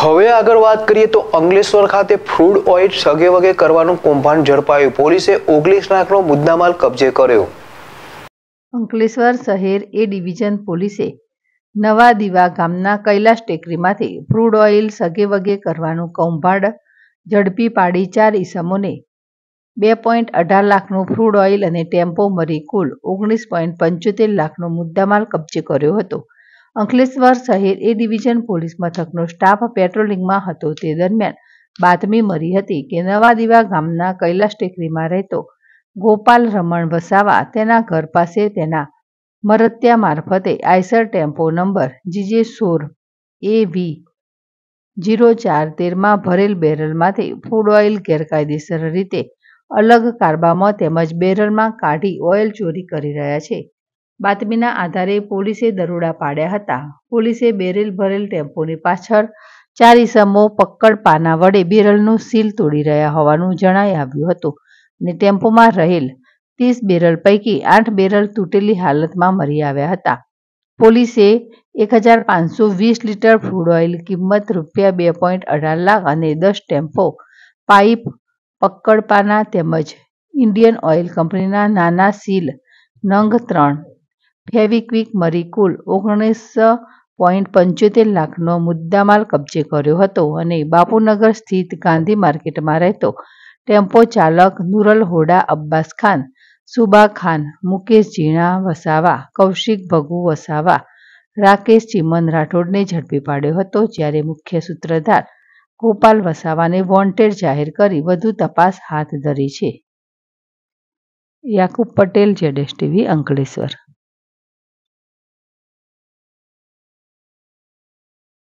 હવે આગળ વાત કરીએ તો અંગલેશ્વર ખાતે ફ્રૂડ ઓઇલ સગે વગે કરવાનું કૌભાંડ ઝડપાયું પોલીસે ઓગણીસ લાખનો મુદ્દામાલ કબજે કર્યો અંકલેશ્વર શહેર એ ડિવિઝન પોલીસે નવા દીવા ગામના કૈલાશ ટેકરીમાંથી ફ્રૂડ ઓઇલ સગે વગે કરવાનું કૌભાંડ ઝડપી પાડી ચાર ઈસમોને બે પોઈન્ટ અઢાર લાખનું ફ્રૂડ ઓઇલ અને ટેમ્પો મરી કુલ ઓગણીસ પોઈન્ટ પંચોતેર લાખનો મુદ્દામાલ કબજે કર્યો હતો અંકલેશ્વર શહેર એ ડિવિઝન પોલીસ મથકનો સ્ટાફ પેટ્રોલિંગમાં હતો તે દરમિયાન બાતમી મળી હતી કે નવાદીવા ગામના કૈલાસ ટેકરીમાં રહેતો ગોપાલ રમણ વસાવા તેના ઘર પાસે તેના મરત્યા મારફતે આઈસર ટેમ્પો નંબર જીજે સોર એ વી જીરો ચાર તેરમાં ભરેલ બેરલમાંથી ફૂડ ઓઇલ ગેરકાયદેસર રીતે અલગ કારબામાં તેમજ બેરલમાં કાઢી ઓઇલ ચોરી કરી રહ્યા છે બાતમીના આધારે પોલીસે દરોડા પાડ્યા હતા પોલીસે બેરેલ ભરેલ ટેમ્પોની પાછળ ચાર ઇસમો પક્કડ પાના વડે બેરલનું સીલ તોડી રહ્યા હોવાનું જણાઈ આવ્યું હતું ને ટેમ્પોમાં રહેલ ત્રીસ બેરલ પૈકી આઠ બેરલ તૂટેલી હાલતમાં મરી આવ્યા હતા પોલીસે એક હજાર પાંચસો વીસ લીટર ફૂડ ઓઇલ કિંમત રૂપિયા બે પોઈન્ટ અઢાર લાખ અને દસ ટેમ્પો પાઇપ પક્કડપાના તેમજ ઇન્ડિયન ઓઇલ કંપનીના નાના સીલ નંગ ત્રણ ફેવિક્વિક મરી કુલ ઓગણીસ પોઈન્ટ પંચોતેર લાખનો મુદ્દામાલ કબજે કર્યો હતો અને બાપુનગર સ્થિત ગાંધી માર્કેટમાં રહેતો ટેમ્પો ચાલક નુરલ હોડા અબ્બાસ ખાન સુબા ખાન મુકેશ જીણા વસાવા કૌશિક ભગુ વસાવા રાકેશ ચીમન રાઠોડને ઝડપી પાડ્યો હતો જ્યારે મુખ્ય સૂત્રધાર ગોપાલ વસાવાને વોન્ટેડ જાહેર કરી વધુ તપાસ હાથ ધરી છે યાકુબ પટેલ જેડેશ ટીવી અંકલેશ્વર